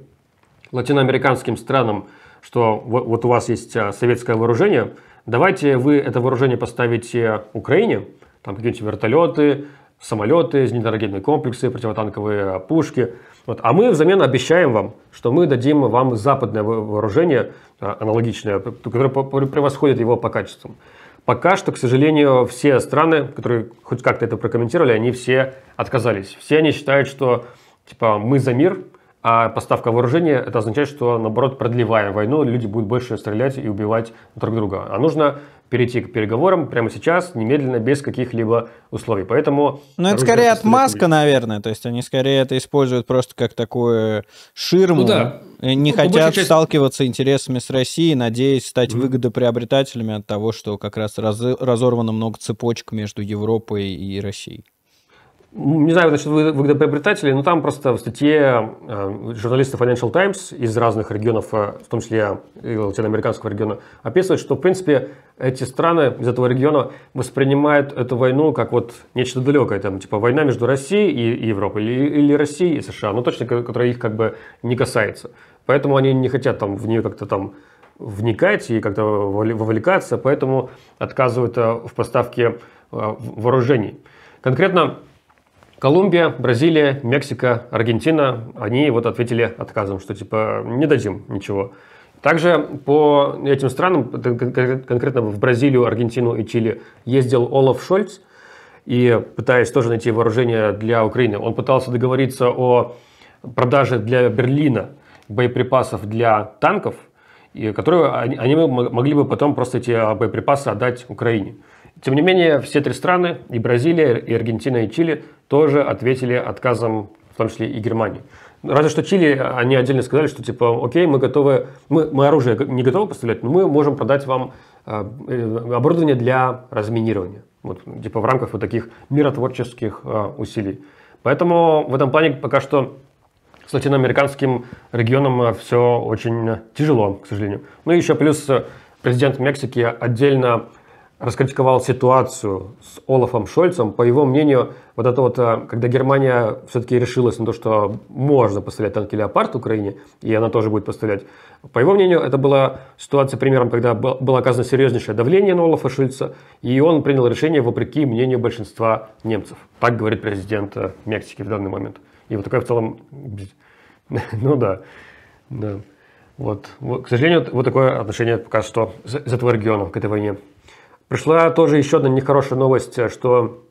Speaker 2: латиноамериканским странам что вот, у вас есть э, советское вооружение, давайте вы это вооружение поставите Украине, там какие-нибудь вертолеты, самолеты, зенитно-ракетные комплексы, противотанковые э, пушки. Вот. А мы взамен обещаем вам, что мы дадим вам западное вооружение, э, аналогичное, которое превосходит его по качествам. Пока что, к сожалению, все страны, которые хоть как-то это прокомментировали, они все отказались. Все они считают, что типа мы за мир – а поставка вооружения, это означает, что, наоборот, продлевая войну, люди будут больше стрелять и убивать друг друга. А нужно перейти к переговорам прямо сейчас, немедленно, без каких-либо
Speaker 1: условий. Поэтому... Ну, это скорее отмазка, наверное. То есть они скорее это используют просто как такую ширму. Ну, да. Не ну, хотят часть... сталкиваться интересами с Россией, надеясь стать mm-hmm. выгодоприобретателями от того, что как раз раз... разорвано много цепочек между Европой и Россией. Не знаю,
Speaker 2: значит, вы выгодоприобретатели, но там просто в статье э, журналисты Financial Times из разных регионов, э, в том числе и латиноамериканского региона, описывают, что, в принципе, эти страны из этого региона воспринимают эту войну как вот нечто далекое, там, типа война между Россией и Европой, или, или Россией и США, но ну, точно, которая их как бы не касается. Поэтому они не хотят там в нее как-то там вникать и как-то вовлекаться, поэтому отказывают э, в поставке вооружений. Конкретно Колумбия, Бразилия, Мексика, Аргентина, они вот ответили отказом, что типа не дадим ничего. Также по этим странам, конкретно в Бразилию, Аргентину и Чили, ездил Олаф Шольц, и пытаясь тоже найти вооружение для Украины. Он пытался договориться о продаже для Берлина боеприпасов для танков, которые они могли бы потом просто эти а, боеприпасы отдать Украине. Тем не менее, все три страны, и Бразилия, и Аргентина, и Чили, тоже ответили отказом, в том числе и Германии. Разве что Чили, они отдельно сказали, что типа, окей, мы готовы, мы, мы оружие не готовы поставлять, но мы можем продать вам э, э, оборудование для разминирования. Вот, типа в рамках вот таких миротворческих э, усилий. Поэтому в этом плане пока что с латиноамериканским регионом все очень тяжело, к сожалению. Ну и еще плюс президент Мексики отдельно раскритиковал ситуацию с Олафом Шольцем. По его мнению, вот это вот, э, когда Германия все-таки решилась на то, что можно поставлять танки «Леопард» Украине, и она тоже будет поставлять, по его мнению, это была ситуация примером, когда было оказано серьезнейшее давление на Олафа Шольца, и он принял решение вопреки мнению большинства немцев. Так говорит президент э, Мексики в данный момент. И вот такое в целом... [laughs] Ну да, да. Вот. к сожалению, вот такое отношение пока что из этого региона к этой войне. Пришла тоже еще одна нехорошая новость, что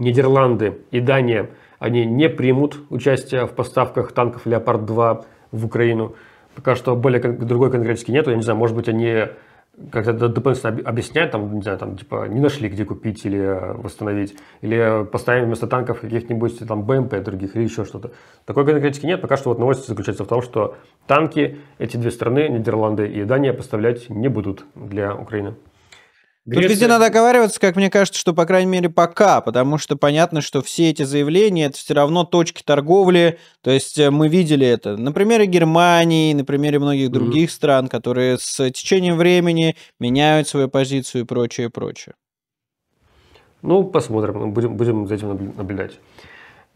Speaker 2: Нидерланды и Дания, они не примут участие в поставках танков «Леопард-2» в Украину. Пока что более другой конкретики нету. Я не знаю, может быть, они как-то дополнительно объясняют, там, не знаю, там, типа, не нашли, где купить или э, восстановить, или поставим вместо танков каких-нибудь там БМП других или еще что-то. Такой конкретики нет, пока что вот новость заключается в том, что танки эти две страны, Нидерланды и Дания, поставлять не будут для Украины. Греция... Тут везде надо
Speaker 1: оговариваться, как мне кажется, что, по крайней мере, пока, потому что понятно, что все эти заявления, это все равно точки торговли, то есть э, мы видели это на примере Германии, на примере многих других mm-hmm. стран, которые с течением времени меняют свою позицию и прочее, прочее.
Speaker 2: Ну, посмотрим, будем, будем за этим наблюдать.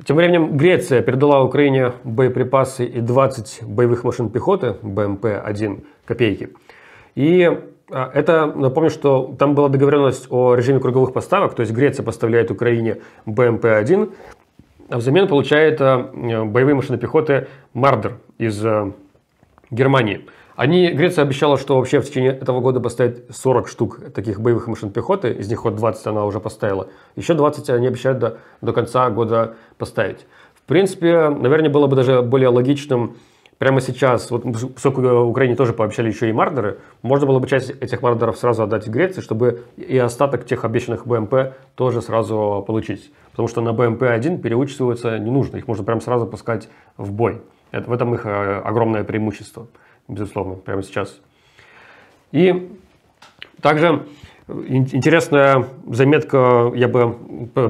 Speaker 2: Тем временем Греция передала Украине боеприпасы и 20 боевых машин пехоты БМП-1 «Копейки». И а, это, напомню, что там была договоренность о режиме круговых поставок, то есть Греция поставляет Украине БМП-1, а взамен получает а, боевые машины пехоты «Мардер» из а, Германии. Они, Греция обещала, что вообще в течение этого года поставит 40 штук таких боевых машин пехоты, из них вот 20 она уже поставила, еще 20 они обещают до, до конца года поставить. В принципе, наверное, было бы даже более логичным прямо сейчас, вот поскольку э, в Украине тоже пообещали еще и мардеры, можно было бы часть этих мардеров сразу отдать Греции, чтобы и остаток тех обещанных БМП тоже сразу получить. Потому что на БМП-1 переучиваются не нужно, их можно прямо сразу пускать в бой. Это, в этом их э, огромное преимущество, безусловно, прямо сейчас. И также э, интересная заметка, я бы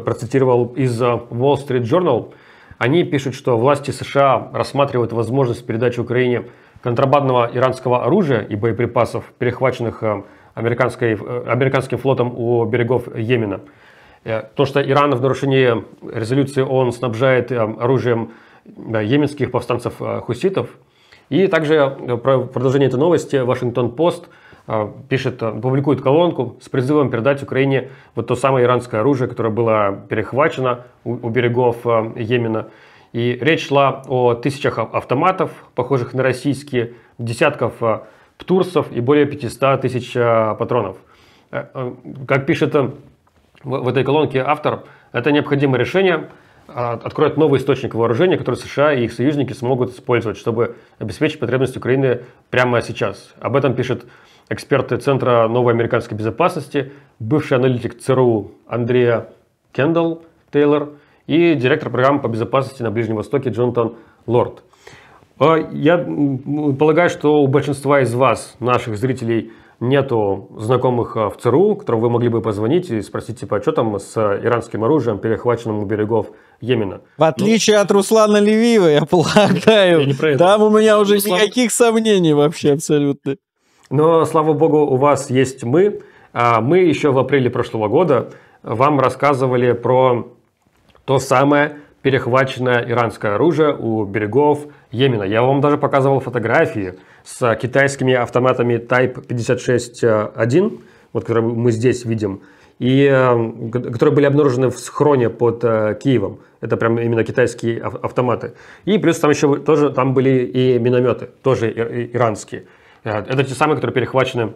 Speaker 2: процитировал из Wall Street Journal – они пишут, что власти США рассматривают возможность передачи Украине контрабандного иранского оружия и боеприпасов, перехваченных э, американской, э, американским флотом у берегов Йемена. Э, то, что Иран в нарушении резолюции ООН снабжает оружием йеменских повстанцев хуситов. И также продолжение этой новости Вашингтон-Пост – Э, пишет, э, публикует колонку с призывом передать Украине вот то самое иранское оружие, которое было перехвачено у, берегов э, Йемена. И речь шла о тысячах автоматов, похожих на российские, десятков птурсов и более 500 тысяч патронов. Как пишет в этой колонке автор, это необходимое решение откроет новый источник вооружения, который США и их союзники смогут использовать, чтобы обеспечить потребность Украины прямо сейчас. Об этом пишет эксперты Центра новой американской безопасности, бывший аналитик ЦРУ Андрея Кендалл Тейлор и директор программы по безопасности на Ближнем Востоке Джонатан Лорд. А, я полагаю, что у большинства из вас, наших зрителей, нету знакомых а, в ЦРУ, которым вы могли бы позвонить и спросить, типа, «А что там с иранским оружием, перехваченным у берегов Йемена?
Speaker 1: В ну, отличие ну, от Руслана Левиева, я [laughs] полагаю, я не про это. там у меня ну, уже Руслан... никаких сомнений вообще абсолютно. Но, слава богу,
Speaker 2: у вас есть мы. А мы еще в апреле прошлого года вам рассказывали про то самое перехваченное иранское оружие у берегов Йемена. Я вам даже показывал фотографии с китайскими автоматами Type 56-1, э, вот которые мы здесь видим, и э, которые были обнаружены в схроне под э, Киевом. Это прям именно китайские автоматы. И плюс там еще тоже там были и минометы, тоже иранские. Э, это те самые, которые перехвачены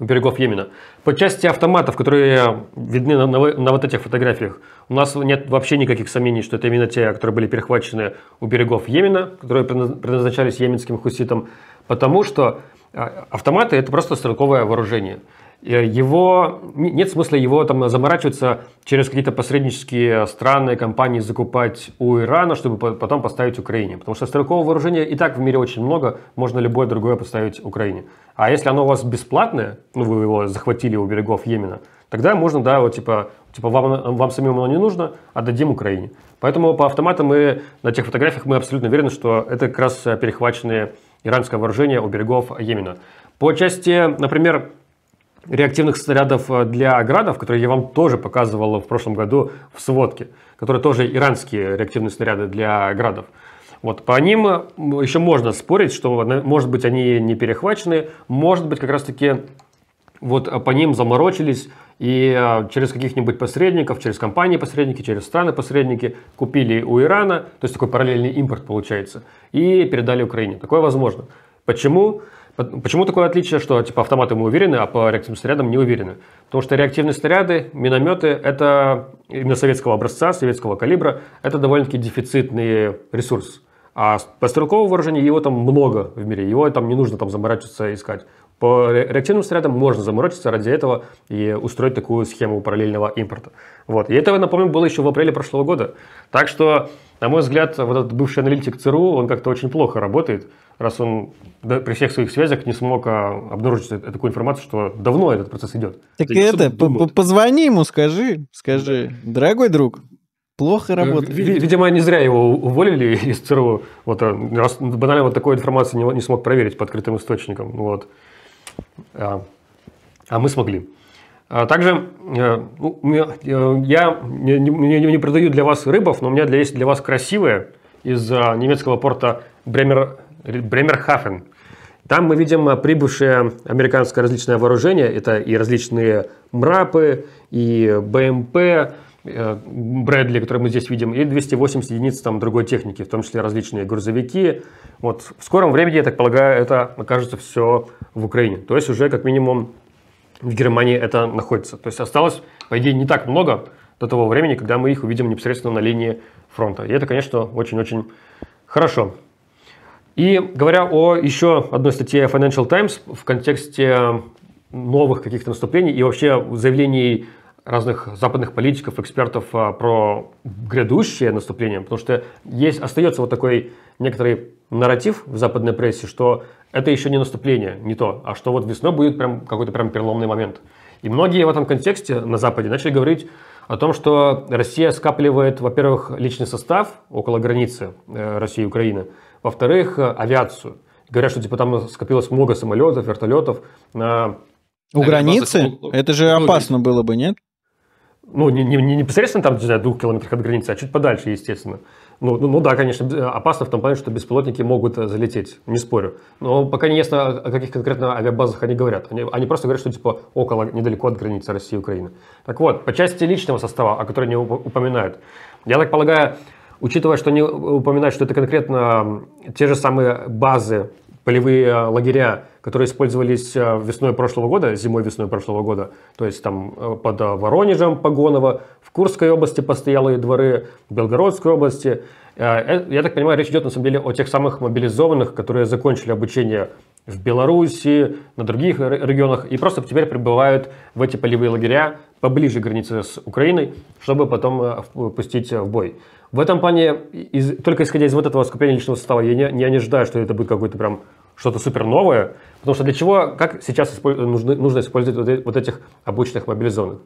Speaker 2: у берегов Йемена. По части автоматов, которые видны на, на, на вот этих фотографиях, у нас нет вообще никаких сомнений, что это именно те, которые были перехвачены у берегов Йемена, которые предназначались йеменским хуситам, потому что э, автоматы – это просто стрелковое вооружение. Э, его нет смысла его там заморачиваться через какие-то посреднические страны, компании закупать у Ирана, чтобы потом поставить Украине. Потому что стрелкового вооружения и так в мире очень много, можно любое другое поставить Украине. А если оно у вас бесплатное, ну вы его захватили у берегов Йемена, тогда можно, да, вот типа, типа вам, вам самим оно не нужно, отдадим Украине. Поэтому по автоматам мы на тех фотографиях мы абсолютно уверены, что это как раз перехваченные иранское вооружение у берегов Йемена. По части, например, реактивных снарядов э, для градов, которые я вам тоже показывал в прошлом году в сводке, которые тоже иранские реактивные снаряды для градов. Вот, по ним еще можно спорить, что, может быть, они не перехвачены, может быть, как раз-таки вот э, по ним заморочились и э, через каких-нибудь посредников, через компании-посредники, через страны-посредники купили у Ирана, то есть такой параллельный импорт получается, и передали Украине. Такое возможно. Почему? Почему такое отличие, что типа автоматы мы уверены, а по реактивным снарядам не уверены? Потому что реактивные снаряды, минометы – это именно советского образца, советского калибра, это довольно-таки дефицитный ресурс. А по стрелковому вооружению его там много в мире, его там не нужно там заморачиваться искать. По реактивным снарядам можно заморочиться ради этого и устроить такую схему параллельного импорта. Вот. И это, напомню, было еще в апреле прошлого года. Так что, на мой взгляд, вот этот бывший аналитик ЦРУ, он как-то очень плохо работает, раз он да, при всех своих связях не смог а, обнаружить такую информацию, что давно этот процесс идет. Так и это,
Speaker 1: позвони ему, скажи,
Speaker 2: скажи, да. дорогой
Speaker 1: друг, плохо работает. Видимо,
Speaker 2: не зря его уволили из ЦРУ. Вот, раз банально вот такой информации не, не смог проверить по открытым источникам. Вот. А, а мы смогли. А также э, ну, э, я не, не, не продаю для вас рыбов, но у меня для, есть для вас красивые из а, немецкого порта Бремер, Бремерхафен. Там мы видим а, прибывшее американское различное вооружение. Это и различные МРАПы, и БМП, Э, Брэдли, который мы здесь видим, и 280 единиц там другой техники, в том числе различные грузовики. Вот в скором времени, я так полагаю, это окажется все в Украине. То есть уже как минимум в Германии это находится. То есть осталось, по идее, не так много до того времени, когда мы их увидим непосредственно на линии фронта. И это, конечно, очень-очень хорошо. И говоря о еще одной статье Financial Times в контексте новых каких-то наступлений и вообще заявлений разных западных политиков, экспертов а, про грядущее наступление, потому что есть, остается вот такой некоторый нарратив в западной прессе, что это еще не наступление, не то, а что вот весной будет прям какой-то прям переломный момент. И многие в этом контексте на Западе начали говорить о том, что Россия скапливает, во-первых, личный состав около границы э, России и Украины, во-вторых, э, авиацию. Говорят, что типа там скопилось много самолетов, вертолетов. на
Speaker 1: У границы? Это
Speaker 2: же ну, опасно было бы, нет? Ну, не, не, не непосредственно там, не знаю, двух километрах от границы, а чуть подальше, естественно. Ну, ну, ну да, конечно, опасно в том плане, что беспилотники могут э, залететь, не спорю. Но пока не ясно, о каких конкретно авиабазах они говорят. Они, они просто говорят, что типа около, недалеко от границы России и Украины. Так вот, по части личного состава, о которой они упоминают, я так полагаю, учитывая, что они э, упоминают, что это конкретно те же самые базы полевые э, лагеря, которые использовались э, весной прошлого года, зимой-весной прошлого года, то есть там э, под Воронежем Погонова, в Курской области постоялые дворы, в Белгородской области. Я так понимаю, речь идет на самом деле о тех самых мобилизованных, которые закончили обучение в Беларуси, на других регионах, и просто теперь прибывают в эти полевые лагеря поближе к границе с Украиной, чтобы потом э, э, пустить э, в бой. В этом плане, из, только исходя из вот этого скопления личного состава, я не, я не ожидаю, что это будет какое-то прям что-то супер новое, потому что для чего, как сейчас использ, нужно, нужно использовать вот, вот этих обычных мобилизованных?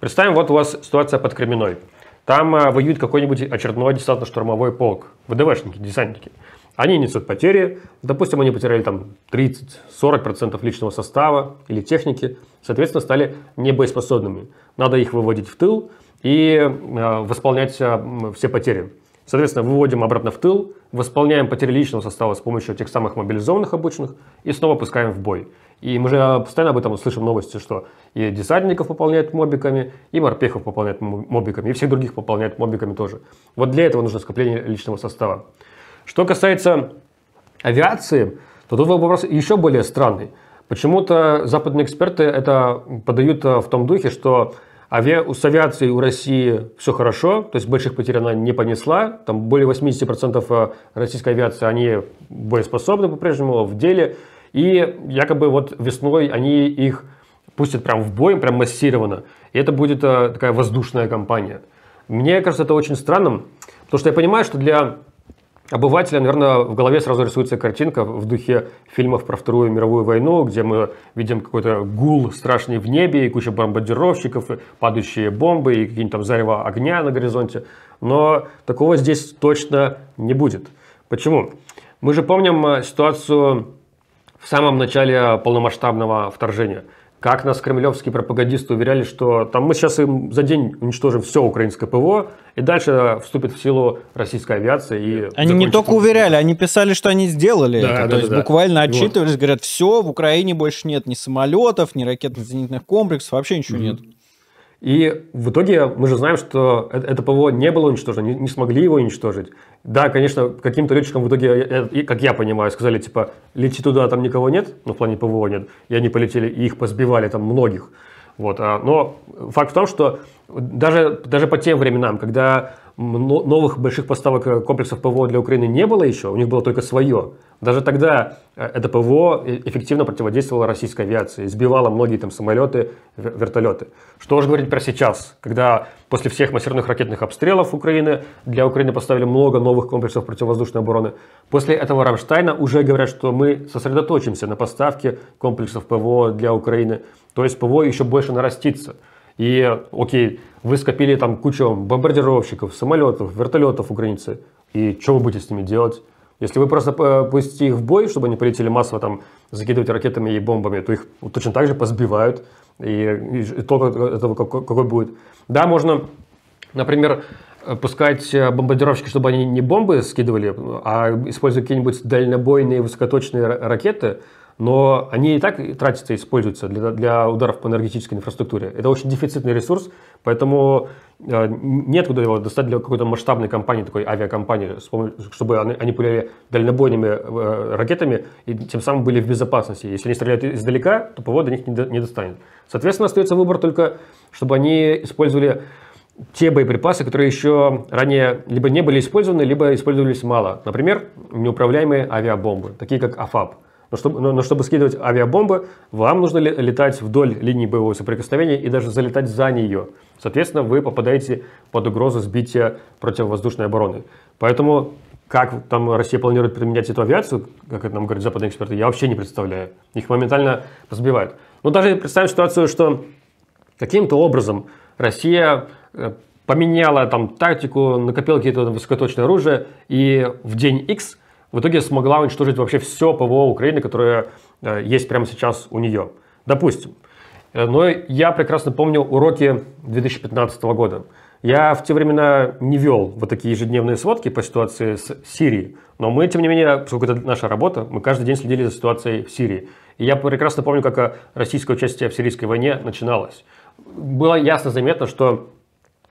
Speaker 2: Представим, вот у вас ситуация под Кременной. Там а, воюет какой-нибудь очередной десантно-штурмовой полк, ВДВшники, десантники. Они несут потери. Допустим, они потеряли там 30-40% личного состава или техники. Соответственно, стали небоеспособными. Надо их выводить в тыл и э, восполнять э, все потери. Соответственно, выводим обратно в тыл, восполняем потери личного состава с помощью тех самых мобилизованных обычных и снова пускаем в бой. И мы же э, постоянно об этом слышим новости, что и десантников пополняют мобиками, и морпехов пополняют мобиками, и всех других пополняют мобиками тоже. Вот для этого нужно скопление личного состава. Что касается авиации, то тут вопрос еще более странный. Почему-то западные эксперты это подают э, в том духе, что ави... с авиацией у России все хорошо, то есть больших потерь она не понесла. Там более 80% э, российской авиации, они боеспособны по-прежнему, в деле. И якобы вот весной они их пустят прям в бой, прям массированно. И это будет э, такая воздушная кампания. Мне кажется, это очень странным, потому что я понимаю, что для обывателя, наверное, в голове сразу рисуется картинка в духе фильмов про Вторую мировую войну, где мы видим какой-то гул страшный в небе, и куча бомбардировщиков, и падающие бомбы, и какие-нибудь там зарево огня на горизонте. Но такого здесь точно не будет. Почему? Мы же помним э, ситуацию в самом начале полномасштабного вторжения – как нас кремлевские пропагандисты уверяли, что там мы сейчас им за день уничтожим все украинское ПВО, и дальше вступит в силу российская авиация. И они не только
Speaker 1: уверяли, они писали, что они сделали да, это. Да, То да, есть да. буквально отчитывались, вот. говорят, все, в Украине больше нет ни самолетов, ни ракетно-зенитных комплексов, вообще ничего mm-hmm. нет. И в итоге мы же знаем, что э,
Speaker 2: это ПВО не было уничтожено, не, не смогли его уничтожить. Да, конечно, каким-то летчикам в итоге, э, э, как я понимаю, сказали, типа, лети туда, там никого нет, ну, в плане ПВО нет, и они полетели, и их позбивали там многих. Вот, а, но факт в том, что даже, даже по тем временам, когда новых больших поставок э, комплексов ПВО для Украины не было еще, у них было только свое. Даже тогда э, это ПВО э, эффективно противодействовало российской авиации, сбивало многие там самолеты, вертолеты. Что же говорить про сейчас, когда после всех массированных ракетных обстрелов Украины для Украины поставили много новых комплексов противовоздушной обороны. После этого Рамштайна уже говорят, что мы сосредоточимся на поставке комплексов ПВО для Украины, то есть ПВО еще больше нарастится. И, окей, вы скопили там кучу бомбардировщиков, самолетов, вертолетов у границы. И что вы будете с ними делать? Если вы просто э, пустите их в бой, чтобы они полетели массово там закидывать ракетами и бомбами, то их точно так же позбивают. И, и, и этого какой, какой будет. Да, можно, например, э, пускать э, бомбардировщики, чтобы они не бомбы скидывали, а используя какие-нибудь дальнобойные высокоточные ракеты – но они и так тратятся и используются для, для ударов по энергетической инфраструктуре. Это очень дефицитный ресурс, поэтому э, нет куда его достать для какой-то масштабной компании, такой авиакомпании, чтобы они, они пуляли дальнобойными э, ракетами и тем самым были в безопасности. Если они стреляют издалека, то повод до них не, не достанет. Соответственно, остается выбор только, чтобы они использовали те боеприпасы, которые еще ранее либо не были использованы, либо использовались мало. Например, неуправляемые авиабомбы, такие как АФАП. Но чтобы, но, но чтобы скидывать авиабомбы, вам нужно летать вдоль линии боевого соприкосновения и даже залетать за нее. Соответственно, вы попадаете под угрозу сбития противовоздушной обороны. Поэтому как там Россия планирует применять эту авиацию, как это нам говорят западные эксперты, я вообще не представляю. Их моментально разбивают. Но ну, даже представим ситуацию, что каким-то образом Россия э, поменяла там тактику, накопила какие-то высокоточные оружие, и в день X в итоге смогла уничтожить вообще все ПВО Украины, которое э, есть прямо сейчас у нее. Допустим. Э, но я прекрасно помню уроки 2015 года. Я в те времена не вел вот такие ежедневные сводки по ситуации с Сирией, но мы, тем не менее, поскольку это наша работа, мы каждый день следили за ситуацией в Сирии. И я прекрасно помню, как э, российское участие в сирийской войне начиналось. Было ясно заметно, что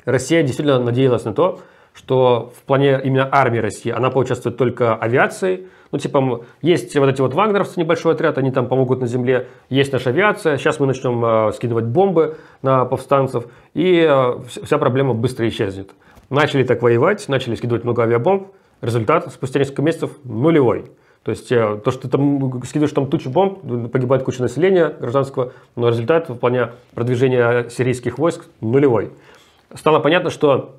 Speaker 2: Россия действительно надеялась на то, что в плане именно армии России она поучаствует только авиацией. Ну, типа, есть вот эти вот вагнеровцы, небольшой отряд, они там помогут на земле. Есть наша авиация, сейчас мы начнем э, скидывать бомбы на повстанцев, и э, вся проблема быстро исчезнет. Начали так воевать, начали скидывать много авиабомб, результат спустя несколько месяцев нулевой. То есть э, то, что ты там скидываешь там тучу бомб, погибает куча населения гражданского, но результат в плане продвижения сирийских войск нулевой. Стало понятно, что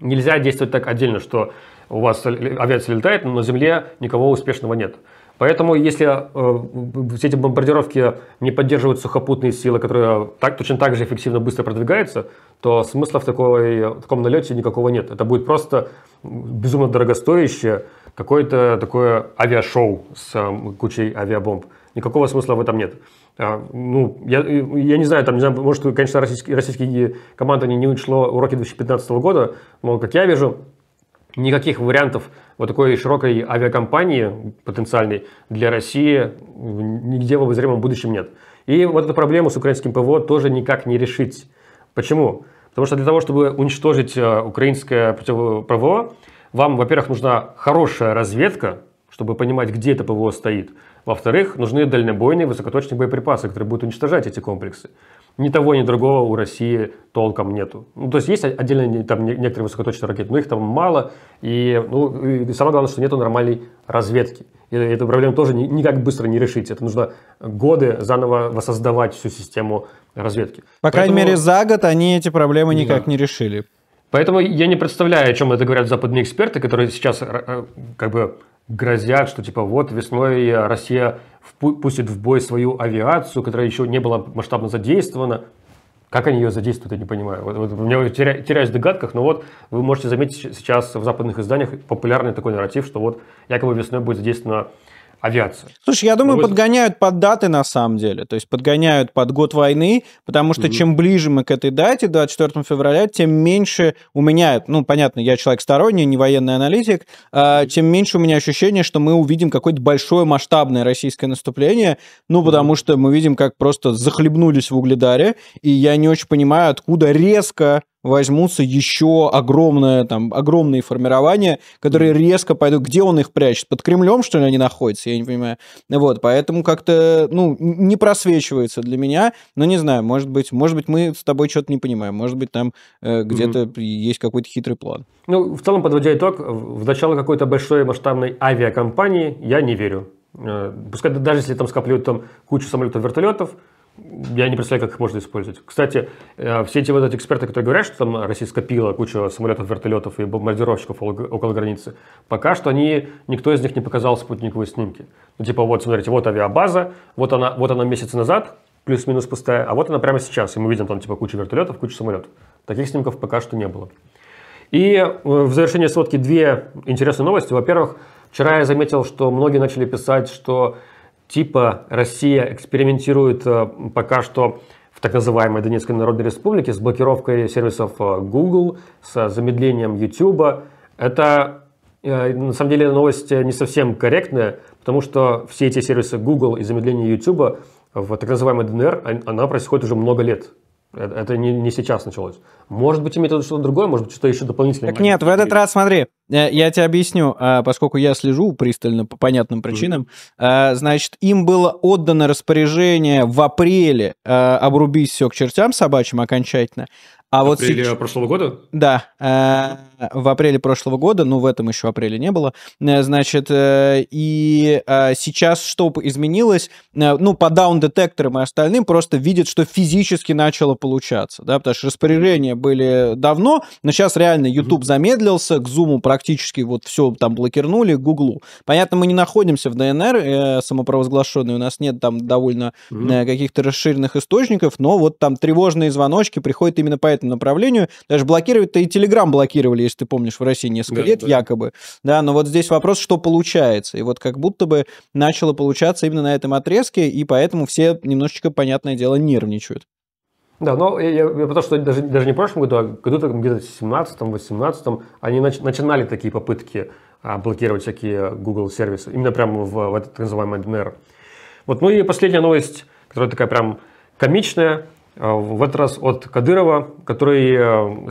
Speaker 2: Нельзя действовать так отдельно, что у вас авиация летает, но на Земле никого успешного нет. Поэтому, если э, все эти бомбардировки не поддерживают сухопутные силы, которые так, точно так же эффективно быстро продвигаются, то смысла в, такой, в таком налете никакого нет. Это будет просто безумно дорогостоящее какое-то такое авиашоу с э, кучей авиабомб. Никакого смысла в этом нет. А, ну, я, я не знаю, там, не знаю, может, конечно, российские, российские команды не, не учло уроки 2015 года, но, как я вижу, никаких вариантов вот такой широкой авиакомпании потенциальной для России нигде в обозримом будущем нет. И вот эту проблему с украинским ПВО тоже никак не решить. Почему? Потому что для того, чтобы уничтожить э, украинское э, ПВО, вам, во-первых, нужна хорошая разведка, чтобы понимать, где это ПВО стоит. Во-вторых, нужны дальнобойные высокоточные боеприпасы, которые будут уничтожать эти комплексы. Ни того, ни другого у России толком нету. Ну, то есть есть отдельно там некоторые высокоточные ракеты, но их там мало. И, ну, и самое главное, что нету нормальной разведки. И эту проблему тоже никак быстро не решить. Это нужно годы заново воссоздавать всю систему разведки. По Поэтому... крайней мере, за
Speaker 1: год они эти проблемы никак да. не решили.
Speaker 2: Поэтому я не представляю, о чем это говорят западные эксперты, которые сейчас э, э, как бы грозят, что типа вот весной э, Россия пустит в бой свою авиацию, которая еще не была масштабно задействована. Как они ее задействуют, я не понимаю. Вот, вот, у меня теря, теряюсь в догадках, но вот вы можете заметить сейчас в западных изданиях популярный такой нарратив, что вот якобы весной будет задействована
Speaker 1: авиацию. Слушай, я думаю, ну, Вы... подгоняют под даты на самом деле, то есть подгоняют под год войны, потому что mm-hmm. чем ближе мы к этой дате, 24 февраля, тем меньше у меня, ну, понятно, я человек сторонний, не военный аналитик, э, тем меньше у меня ощущение, что мы увидим какое-то большое масштабное российское наступление, ну, потому mm-hmm. что мы видим, как просто захлебнулись в Угледаре, и я не очень понимаю, откуда резко возьмутся еще огромное, там, огромные формирования, которые резко пойдут. Где он их прячет? Под Кремлем, что ли, они находятся? Я не понимаю. Вот, поэтому как-то, ну, не просвечивается для меня. Но не знаю, может быть, может быть мы с тобой что-то не понимаем. Может быть, там э, где-то mm есть какой-то хитрый план.
Speaker 2: Ну, в целом, подводя итог, в начало какой-то большой масштабной авиакомпании я не верю. Э, пускай даже если там скапливают там кучу самолетов, вертолетов, я не представляю, как их можно использовать. Кстати, э, все эти вот эти эксперты, которые говорят, что там Россия скопила кучу самолетов, вертолетов и бомбардировщиков около границы, пока что они, никто из них не показал спутниковые снимки. Ну, типа, вот, смотрите, вот авиабаза, вот она, вот она месяц назад, плюс-минус пустая, а вот она прямо сейчас, и мы видим там, типа, кучу вертолетов, кучу самолетов. Таких снимков пока что не было. И э, в завершение сводки две интересные новости. Во-первых, вчера я заметил, что многие начали писать, что типа Россия экспериментирует э, пока что в так называемой Донецкой Народной Республике с блокировкой сервисов э, Google, с замедлением YouTube. Это э, на самом деле новость не совсем корректная, потому что все эти сервисы Google и замедление YouTube в так называемой ДНР, она происходит уже много лет. Это не, не сейчас началось. Может быть, имеет в что-то другое, может быть, что-то еще дополнительное. Так нет, в этот
Speaker 1: раз смотри, Э, я тебе объясню, а, поскольку я слежу пристально по понятным причинам. А, значит, им было отдано распоряжение в апреле а, обрубить все к чертям собачьим окончательно. А в вот апреле сейчас...
Speaker 2: прошлого года?
Speaker 1: Да, в апреле прошлого года, ну в этом еще апреле не было. Э, значит, э, и сейчас что изменилось? ну, по даун-детекторам и остальным просто видят, что физически начало получаться, да, потому что распоряжения были давно, но сейчас реально YouTube замедлился, к зуму про практически вот все там блокирнули Гуглу. Понятно, мы не находимся в ДНР э, самопровозглашенной, у нас нет там довольно э, каких-то расширенных источников, но вот там тревожные звоночки приходят именно по этому направлению. Даже блокировать-то и Телеграм блокировали, если ты помнишь, в России несколько да, лет да. якобы. Да, но вот здесь вопрос, что получается. И вот как будто бы начало получаться именно на этом отрезке, и поэтому все немножечко, понятное дело, нервничают.
Speaker 2: Да, но я, я, потому что даже, даже не в прошлом году, а году там, где-то в 17-18 они нач, начинали такие попытки а, блокировать всякие Google сервисы, именно прямо в, в этот так называемый DNR. Вот, ну и последняя новость, которая такая прям комичная, а, в этот раз от Кадырова, который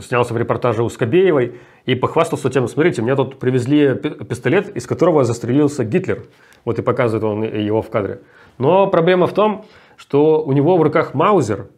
Speaker 2: э, снялся в репортаже у Скобеевой и похвастался тем, смотрите, мне тут привезли пистолет, из которого застрелился Гитлер. Вот и показывает он его в кадре. Но проблема в том, что у него в руках Маузер –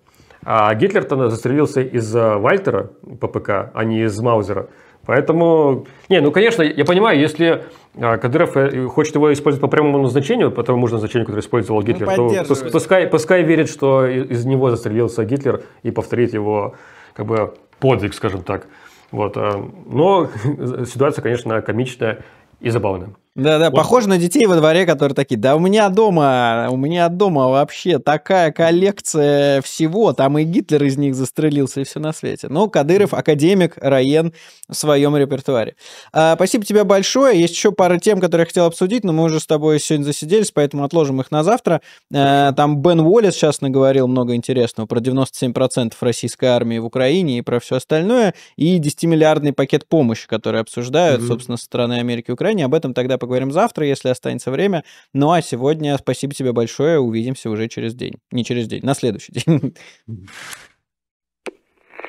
Speaker 2: а гитлер тогда застрелился из э, Вальтера ППК, а не из Маузера. Поэтому, не, ну, конечно, я понимаю, если э, Кадыров э, хочет его использовать по прямому назначению, по тому же назначению, которое использовал ну, Гитлер, то пускай, пускай верит, что из него застрелился Гитлер и повторит его как бы подвиг, скажем так. Вот. Но [laughs] ситуация, конечно, комичная и забавная.
Speaker 1: Да, да, вот. похоже на детей во дворе, которые такие, да у меня дома, у меня дома вообще такая коллекция всего, там и Гитлер из них застрелился, и все на свете. Ну, Кадыров, академик, Раен в своем репертуаре. А, спасибо тебе большое, есть еще пара тем, которые я хотел обсудить, но мы уже с тобой сегодня засиделись, поэтому отложим их на завтра. А, там Бен Уоллес сейчас наговорил много интересного про 97% российской армии в Украине и про все остальное, и 10-миллиардный пакет помощи, который обсуждают, mm-hmm. собственно, со стороны Америки и Украины, об этом тогда поговорим завтра, если останется время. Ну а сегодня спасибо тебе большое. Увидимся уже через день. Не через день, на следующий день.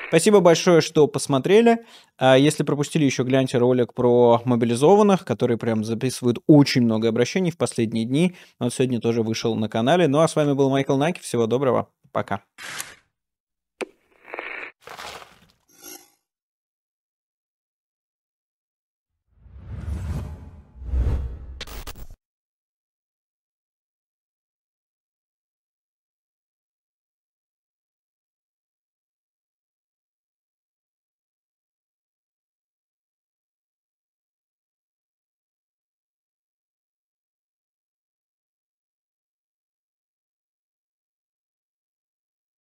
Speaker 1: Спасибо большое, что посмотрели. А, если пропустили, еще гляньте ролик про мобилизованных, которые прям записывают очень много обращений в последние дни. Он сегодня тоже вышел на канале. Ну а с вами был Майкл Наки. Всего доброго. Пока.